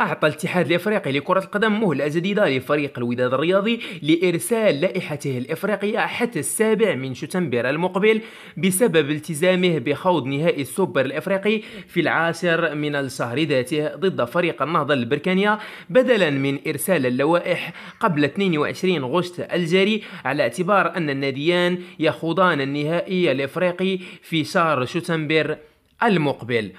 أعطى الاتحاد الإفريقي لكرة القدم مهلة جديدة لفريق الوداد الرياضي لإرسال لائحته الإفريقية حتى السابع من شتنبر المقبل بسبب التزامه بخوض نهائي السوبر الإفريقي في العاشر من الشهر ذاته ضد فريق النهضة البركانية بدلا من إرسال اللوائح قبل 22 غشت الجاري على اعتبار أن الناديان يخوضان النهائي الإفريقي في شهر شتنبر المقبل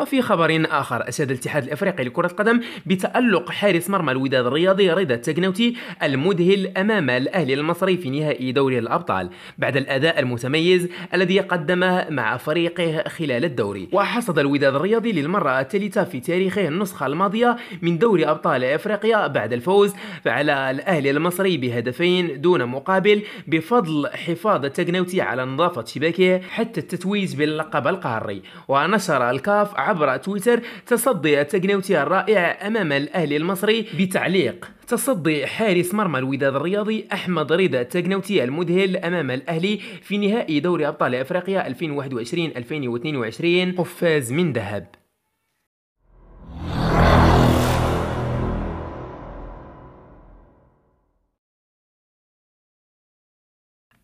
وفي خبر آخر أشاد الاتحاد الأفريقي لكرة القدم بتألق حارس مرمى الوداد الرياضي رضا التجنوتي المذهل أمام الأهلي المصري في نهائي دوري الأبطال بعد الأداء المتميز الذي قدمه مع فريقه خلال الدوري وحصد الوداد الرياضي للمرة الثالثة في تاريخه النسخة الماضية من دوري أبطال أفريقيا بعد الفوز على الأهلي المصري بهدفين دون مقابل بفضل حفاظ التجنوتي على نظافة شباكه حتى التتويج باللقب القاري ونشر الكاف عبر تويتر تصدي التقناوتي الرائع أمام الأهلي المصري بتعليق تصدي حارس مرمى الوداد الرياضي احمد رضا التقنوتي المذهل امام الاهلي في نهائي دوري ابطال افريقيا 2021 2022 قفاز من ذهب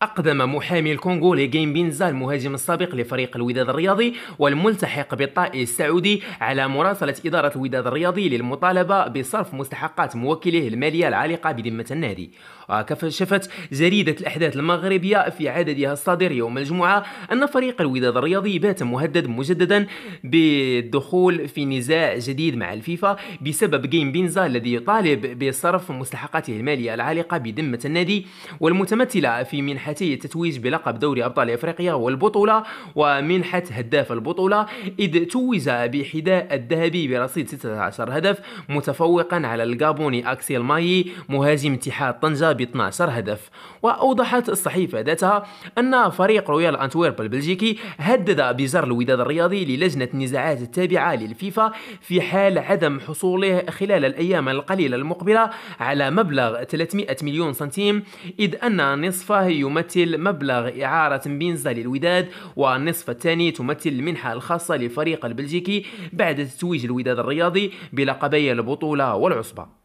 أقدم محامي الكونغولي جيم بينزا المهاجم السابق لفريق الوداد الرياضي والملتحق بالطائي السعودي على مراسلة إدارة الوداد الرياضي للمطالبة بصرف مستحقات موكله المالية العالقة بذمة النادي وكشفت جريدة الأحداث المغربية في عددها الصادر يوم الجمعة أن فريق الوداد الرياضي بات مهدد مجددا بالدخول في نزاع جديد مع الفيفا بسبب جيم بينزا الذي يطالب بصرف مستحقاته المالية العالقة بذمة النادي والمتمثلة في منحة منحته التتويج بلقب دوري أبطال إفريقيا والبطولة ومنحة هداف البطولة إذ توج بحذاء الذهبي برصيد 16 هدف متفوقا على الجابوني أكسيل ماي مهاجم اتحاد طنجة ب 12 هدف وأوضحت الصحيفة ذاتها أن فريق رويال أنتويرب البلجيكي هدد بجر الوداد الرياضي للجنة النزاعات التابعة للفيفا في حال عدم حصوله خلال الأيام القليلة المقبلة على مبلغ 300 مليون سنتيم إذ أن نصفه يمثل تمثل مبلغ إعارة بينزا للوداد والنصف الثاني تمثل المنحة الخاصة للفريق البلجيكي بعد تتويج الوداد الرياضي بلقبي البطولة والعصبة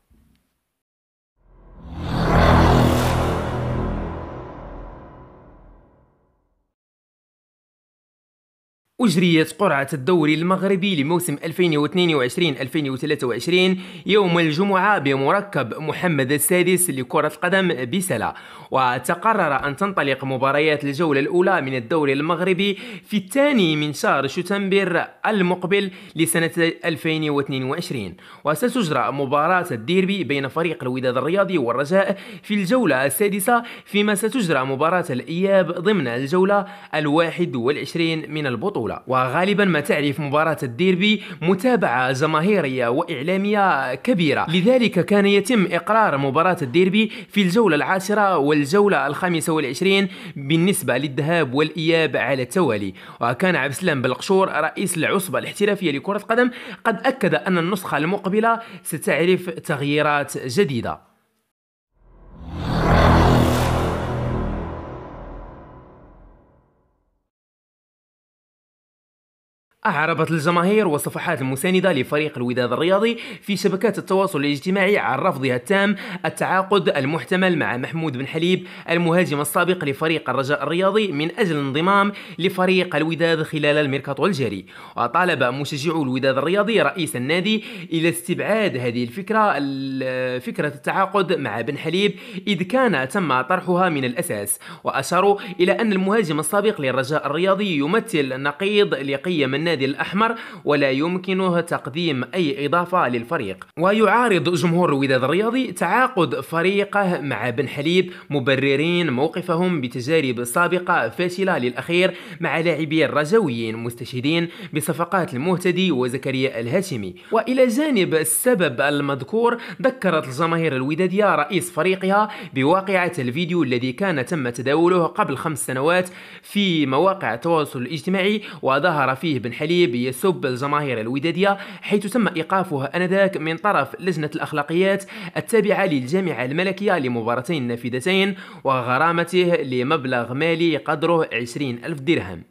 أجريت قرعة الدوري المغربي لموسم 2022-2023 يوم الجمعة بمركب محمد السادس لكرة القدم بسلا وتقرر أن تنطلق مباريات الجولة الأولى من الدوري المغربي في الثاني من شهر شتنبر المقبل لسنة 2022 وستجرى مباراة الديربي بين فريق الوداد الرياضي والرجاء في الجولة السادسة فيما ستجرى مباراة الإياب ضمن الجولة الواحد والعشرين من البطولة الاولى وغالبا ما تعرف مباراة الديربي متابعة جماهيرية وإعلامية كبيرة لذلك كان يتم إقرار مباراة الديربي في الجولة العاشرة والجولة الخامسة والعشرين بالنسبة للذهاب والإياب على التوالي وكان عبد السلام بالقشور رئيس العصبة الاحترافية لكرة القدم قد أكد أن النسخة المقبلة ستعرف تغييرات جديدة أعربت الجماهير والصفحات المساندة لفريق الوداد الرياضي في شبكات التواصل الاجتماعي عن رفضها التام التعاقد المحتمل مع محمود بن حليب المهاجم السابق لفريق الرجاء الرياضي من أجل الانضمام لفريق الوداد خلال الميركاتو الجاري وطالب مشجعو الوداد الرياضي رئيس النادي إلى استبعاد هذه الفكرة فكرة التعاقد مع بن حليب إذ كان تم طرحها من الأساس وأشاروا إلى أن المهاجم السابق للرجاء الرياضي يمثل نقيض لقيم النادي النادي الأحمر ولا يمكنه تقديم أي إضافة للفريق ويعارض جمهور الوداد الرياضي تعاقد فريقه مع بن حليب مبررين موقفهم بتجارب سابقة فاشلة للأخير مع لاعبي الرجويين مستشهدين بصفقات المهتدي وزكريا الهاشمي وإلى جانب السبب المذكور ذكرت الجماهير الودادية رئيس فريقها بواقعة الفيديو الذي كان تم تداوله قبل خمس سنوات في مواقع التواصل الاجتماعي وظهر فيه بن الحليب يسب الجماهير الودادية حيث تم إيقافها أنذاك من طرف لجنة الأخلاقيات التابعة للجامعة الملكية لمباراتين نافذتين وغرامته لمبلغ مالي قدره 20 ألف درهم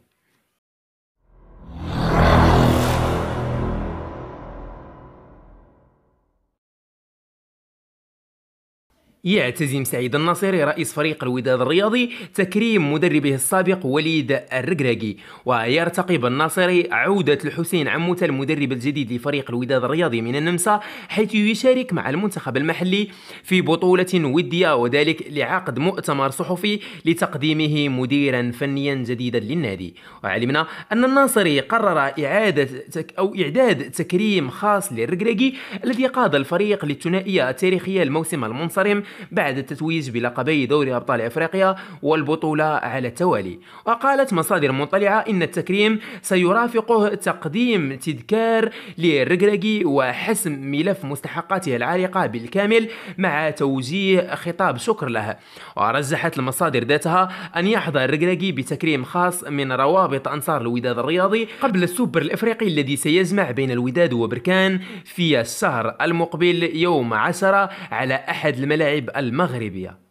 يعتزم سعيد الناصري رئيس فريق الوداد الرياضي تكريم مدربه السابق وليد الركراكي ويرتقي بالناصري عودة الحسين عموت المدرب الجديد لفريق الوداد الرياضي من النمسا حيث يشارك مع المنتخب المحلي في بطولة ودية وذلك لعقد مؤتمر صحفي لتقديمه مديرا فنيا جديدا للنادي وعلمنا أن الناصري قرر إعادة تك أو إعداد تكريم خاص للركراكي الذي قاد الفريق للثنائية التاريخية الموسم المنصرم بعد التتويج بلقبي دوري أبطال أفريقيا والبطولة على التوالي وقالت مصادر مطلعة إن التكريم سيرافقه تقديم تذكار للركراكي وحسم ملف مستحقاته العالقة بالكامل مع توجيه خطاب شكر له ورجحت المصادر ذاتها أن يحظى الركراكي بتكريم خاص من روابط أنصار الوداد الرياضي قبل السوبر الإفريقي الذي سيجمع بين الوداد وبركان في الشهر المقبل يوم 10 على أحد الملاعب اللعب طيب المغربيه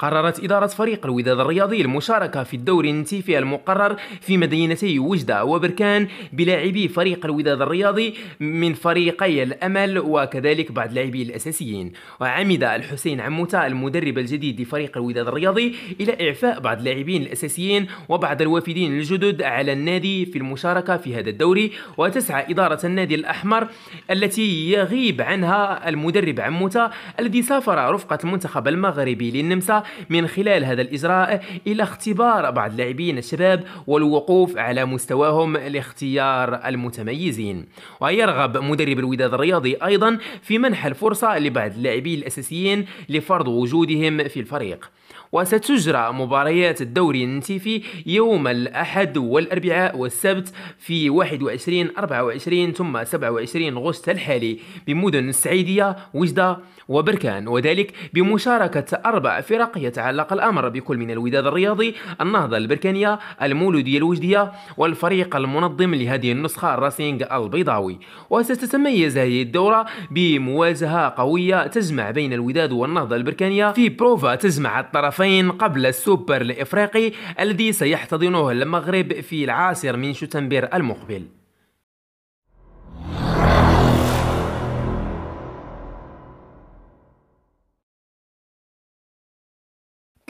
قررت إدارة فريق الوداد الرياضي المشاركة في الدوري النتيفي المقرر في مدينتي وجدة وبركان بلاعبي فريق الوداد الرياضي من فريقي الأمل وكذلك بعض لاعبي الأساسيين وعمد الحسين عموتا المدرب الجديد لفريق الوداد الرياضي إلى إعفاء بعض اللاعبين الأساسيين وبعض الوافدين الجدد على النادي في المشاركة في هذا الدوري وتسعى إدارة النادي الأحمر التي يغيب عنها المدرب عموتا الذي سافر رفقة المنتخب المغربي للنمسا من خلال هذا الإجراء إلى اختبار بعض اللاعبين الشباب والوقوف على مستواهم لاختيار المتميزين ويرغب مدرب الوداد الرياضي أيضا في منح الفرصة لبعض اللاعبين الأساسيين لفرض وجودهم في الفريق وستجرى مباريات الدوري النتيفي يوم الأحد والأربعاء والسبت في 21 24 ثم 27 غشت الحالي بمدن السعيدية وجدة وبركان وذلك بمشاركة أربع فرق يتعلق الأمر بكل من الوداد الرياضي النهضة البركانية المولودية الوجدية والفريق المنظم لهذه النسخة الراسينغ البيضاوي وستتميز هذه الدورة بمواجهة قوية تجمع بين الوداد والنهضة البركانية في بروفا تجمع الطرفين قبل السوبر الإفريقي الذي سيحتضنه المغرب في العاشر من شتنبر المقبل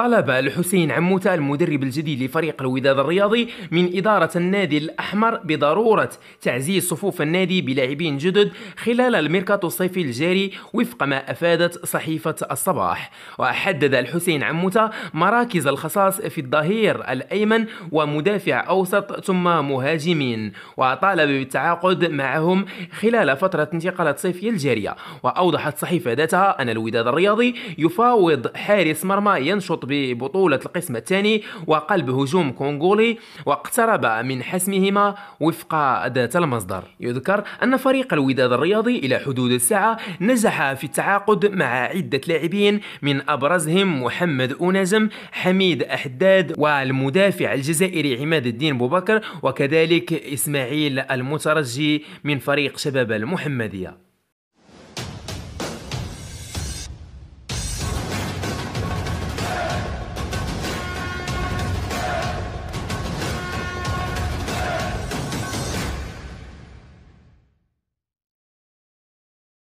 طلب الحسين عموتة المدرب الجديد لفريق الوداد الرياضي من إدارة النادي الأحمر بضرورة تعزيز صفوف النادي بلاعبين جدد خلال الميركاتو الصيفي الجاري وفق ما أفادت صحيفة الصباح وحدد الحسين عموتة مراكز الخصاص في الظهير الأيمن ومدافع أوسط ثم مهاجمين وطالب بالتعاقد معهم خلال فترة انتقال الصيفية الجارية وأوضحت صحيفة ذاتها أن الوداد الرياضي يفاوض حارس مرمى ينشط ببطولة القسم الثاني وقلب هجوم كونغولي واقترب من حسمهما وفق ذات المصدر يذكر أن فريق الوداد الرياضي إلى حدود الساعة نجح في التعاقد مع عدة لاعبين من أبرزهم محمد أونازم حميد أحداد والمدافع الجزائري عماد الدين بوبكر وكذلك إسماعيل المترجي من فريق شباب المحمدية